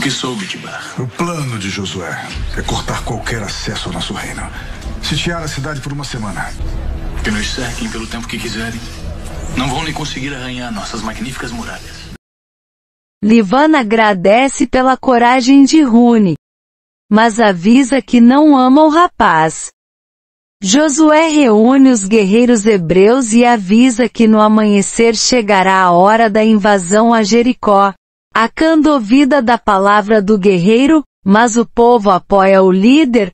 O que soube, Tibar? O plano de Josué é cortar qualquer acesso ao nosso reino. Sitiar a cidade por uma semana. Que nos cerquem pelo tempo que quiserem. Não vão nem conseguir arranhar nossas magníficas muralhas. Livana agradece pela coragem de Rune, mas avisa que não ama o rapaz. Josué reúne os guerreiros hebreus e avisa que no amanhecer chegará a hora da invasão a Jericó. A duvida da palavra do guerreiro, mas o povo apoia o líder.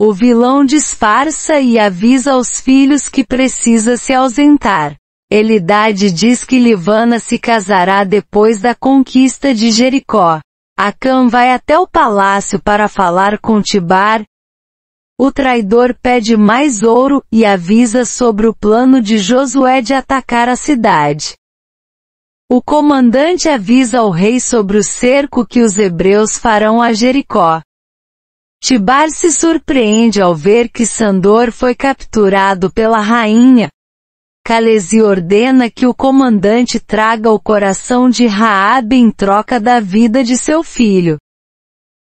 O vilão disfarça e avisa aos filhos que precisa se ausentar. Elidade diz que Livana se casará depois da conquista de Jericó. Acan vai até o palácio para falar com Tibar. O traidor pede mais ouro e avisa sobre o plano de Josué de atacar a cidade. O comandante avisa ao rei sobre o cerco que os hebreus farão a Jericó. Tibar se surpreende ao ver que Sandor foi capturado pela rainha. Calesi ordena que o comandante traga o coração de Raab em troca da vida de seu filho.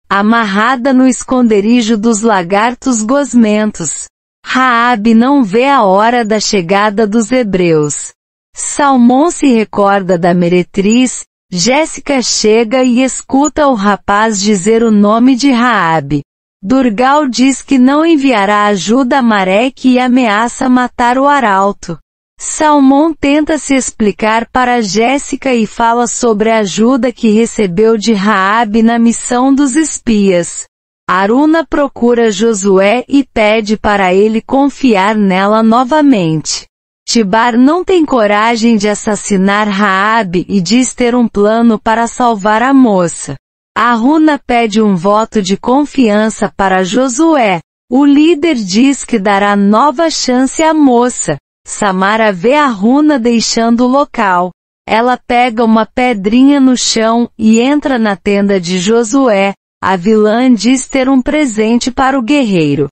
Amarrada no esconderijo dos lagartos gosmentos, Raab não vê a hora da chegada dos hebreus. Salmon se recorda da meretriz, Jéssica chega e escuta o rapaz dizer o nome de Raabe. Durgal diz que não enviará ajuda a Marek e ameaça matar o arauto. Salmon tenta se explicar para Jéssica e fala sobre a ajuda que recebeu de Raabe na missão dos espias. Aruna procura Josué e pede para ele confiar nela novamente. Tibar não tem coragem de assassinar Raab e diz ter um plano para salvar a moça. Aruna pede um voto de confiança para Josué. O líder diz que dará nova chance à moça. Samara vê Aruna deixando o local. Ela pega uma pedrinha no chão e entra na tenda de Josué. A vilã diz ter um presente para o guerreiro.